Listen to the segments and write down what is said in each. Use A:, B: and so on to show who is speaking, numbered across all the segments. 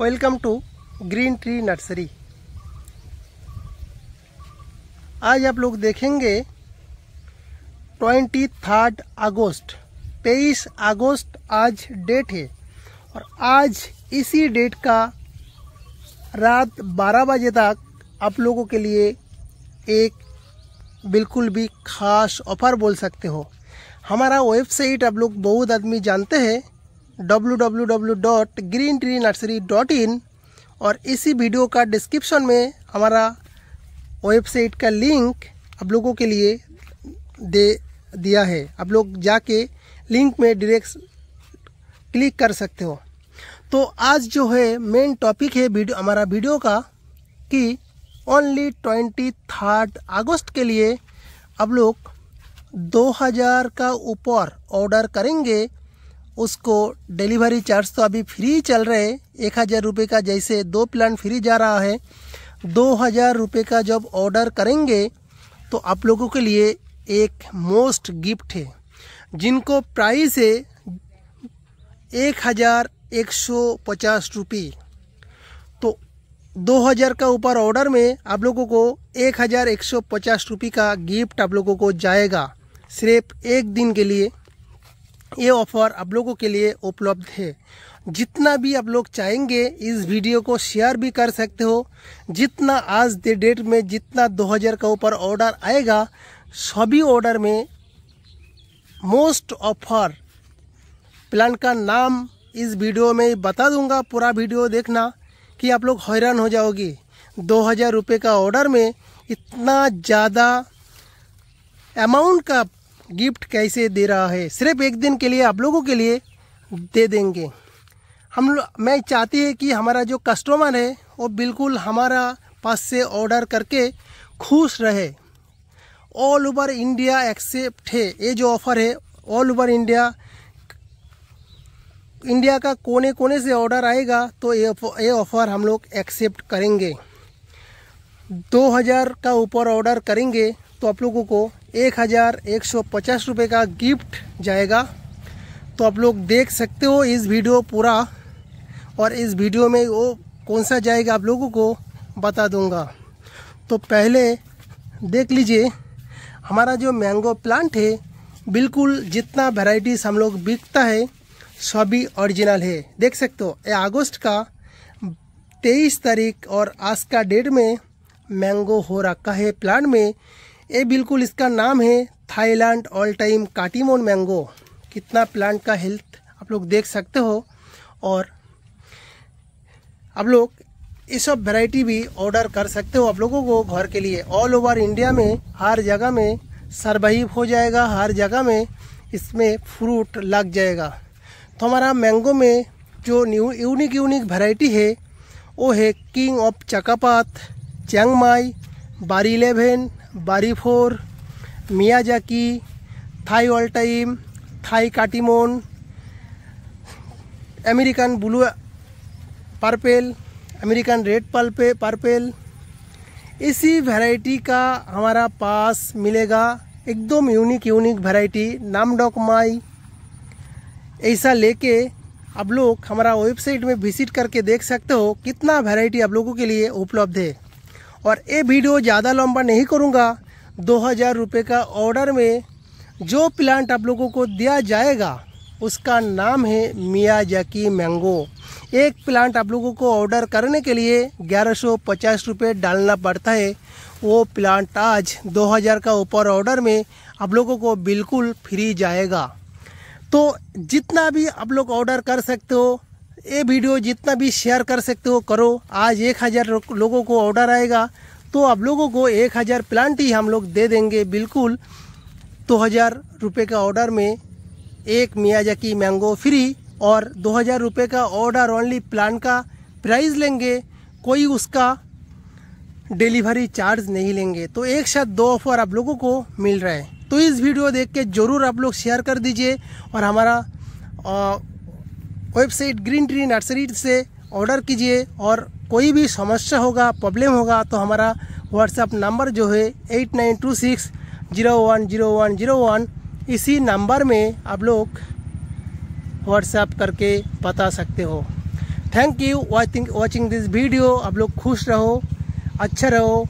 A: welcome to green tree nursery आज आप लोग देखेंगे 23 अगस्त 23 अगस्त आज डेट है और आज इसी डेट का रात 12 बजे तक आप लोगों के लिए एक बिल्कुल भी खास ऑफर बोल सकते हो हमारा वेबसाइट आप लोग बहुत आदमी जानते हैं www.greentree.nursery.in और इसी वीडियो का डिस्क्रिप्शन में हमारा वेबसाइट का लिंक आप लोगों के लिए दे दिया है आप लोग जाके लिंक में डायरेक्ट क्लिक कर सकते हो तो आज जो है मेन टॉपिक है वीडियो हमारा वीडियो का कि ओनली ट्वेंटी थर्ड अगस्त के लिए आप लोग 2000 का ऊपर ऑर्डर करेंगे उसको डिलीवरी चार्ज तो अभी फ्री चल रहे एक हज़ार रुपये का जैसे दो प्लान फ्री जा रहा है दो हज़ार रुपये का जब ऑर्डर करेंगे तो आप लोगों के लिए एक मोस्ट गिफ्ट है जिनको प्राइस है एक हज़ार एक सौ पचास रुपये तो दो हज़ार का ऊपर ऑर्डर में आप लोगों को एक हज़ार एक सौ पचास रुपये का गिफ्ट आप लोगों को जाएगा सिर्फ एक दिन के लिए ये ऑफ़र आप लोगों के लिए उपलब्ध है जितना भी आप लोग चाहेंगे इस वीडियो को शेयर भी कर सकते हो जितना आज दे डेट में जितना 2000 का ऊपर ऑर्डर आएगा सभी ऑर्डर में मोस्ट ऑफर प्लान का नाम इस वीडियो में बता दूंगा पूरा वीडियो देखना कि आप लोग हैरान हो जाओगे दो हज़ार रुपये का ऑर्डर में इतना ज़्यादा अमाउंट का गिफ्ट कैसे दे रहा है सिर्फ एक दिन के लिए आप लोगों के लिए दे देंगे हम मैं चाहती है कि हमारा जो कस्टमर है वो बिल्कुल हमारा पास से ऑर्डर करके खुश रहे ऑल ओवर इंडिया एक्सेप्ट है ये जो ऑफ़र है ऑल ओवर इंडिया इंडिया का कोने कोने से ऑर्डर आएगा तो ये ऑफ़र हम लोग एक्सेप्ट करेंगे 2000 का ऊपर ऑर्डर करेंगे तो आप लोगों को एक हज़ार एक सौ पचास रुपये का गिफ्ट जाएगा तो आप लोग देख सकते हो इस वीडियो पूरा और इस वीडियो में वो कौन सा जाएगा आप लोगों को बता दूंगा तो पहले देख लीजिए हमारा जो मैंगो प्लांट है बिल्कुल जितना वेराइटीज़ हम लोग बिकता है सभी ओरिजिनल है देख सकते हो ये अगस्त का तेईस तारीख और आज का डेट में मैंगो हो रखा है प्लांट में ये बिल्कुल इसका नाम है Thailand all time Katimon mango कितना प्लांट का हेल्थ आप लोग देख सकते हो और आप लोग ये सब वैरायटी भी ऑर्डर कर सकते हो आप लोगों को घर के लिए ऑल ओवर इंडिया में हर जगह में सरवाइव हो जाएगा हर जगह में इसमें फ्रूट लग जाएगा तो हमारा मैंगो में जो न्यू यूनिक यूनिक वैरायटी है वो है king of Chakapat Chiang Mai Bari eleven Bari four Miyazaki Thai all time Thai Katimon American blue purple American red pulp purple इसी वैरायटी का हमारा पास मिलेगा एकदम unique unique variety Dok Mai ऐसा लेके आप लोग हमारा वेबसाइट में विजिट करके देख सकते हो कितना वैरायटी आप लोगों के लिए उपलब्ध है और ये वीडियो ज़्यादा लंबा नहीं करूँगा दो हज़ार रुपये का ऑर्डर में जो प्लांट आप लोगों को दिया जाएगा उसका नाम है जकी मैंगो एक प्लांट आप लोगों को ऑर्डर करने के लिए ग्यारह सौ पचास रुपये डालना पड़ता है वो प्लांट आज दो हज़ार का ऊपर ऑर्डर में आप लोगों को बिल्कुल फ्री जाएगा तो जितना भी आप लोग ऑर्डर कर सकते हो ये वीडियो जितना भी शेयर कर सकते हो करो आज एक हज़ार लोगों को ऑर्डर आएगा तो आप लोगों को एक हज़ार प्लांट ही हम लोग दे देंगे बिल्कुल दो हज़ार रुपये का ऑर्डर में एक मियाजाकी मैंगो फ्री और दो हज़ार रुपये का ऑर्डर ओनली प्लांट का प्राइस लेंगे कोई उसका डिलीवरी चार्ज नहीं लेंगे तो एक साथ दो ऑफर आप लोगों को मिल रहा है तो इस वीडियो देख के ज़रूर आप लोग शेयर कर दीजिए और हमारा आ, वेबसाइट ग्रीन ट्री नर्सरी से ऑर्डर कीजिए और कोई भी समस्या होगा प्रॉब्लम होगा तो हमारा व्हाट्सएप नंबर जो है eight nine two six zero one zero one zero one इसी नंबर में आप लोग व्हाट्सएप करके बता सकते हो thank you watching watching this video आप लोग खुश रहो अच्छा रहो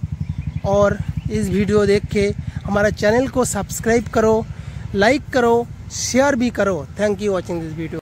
A: और इस वीडियो देख के हमारा चैनल को सब्सक्राइब करो लाइक करो शेयर भी करो thank you watching this video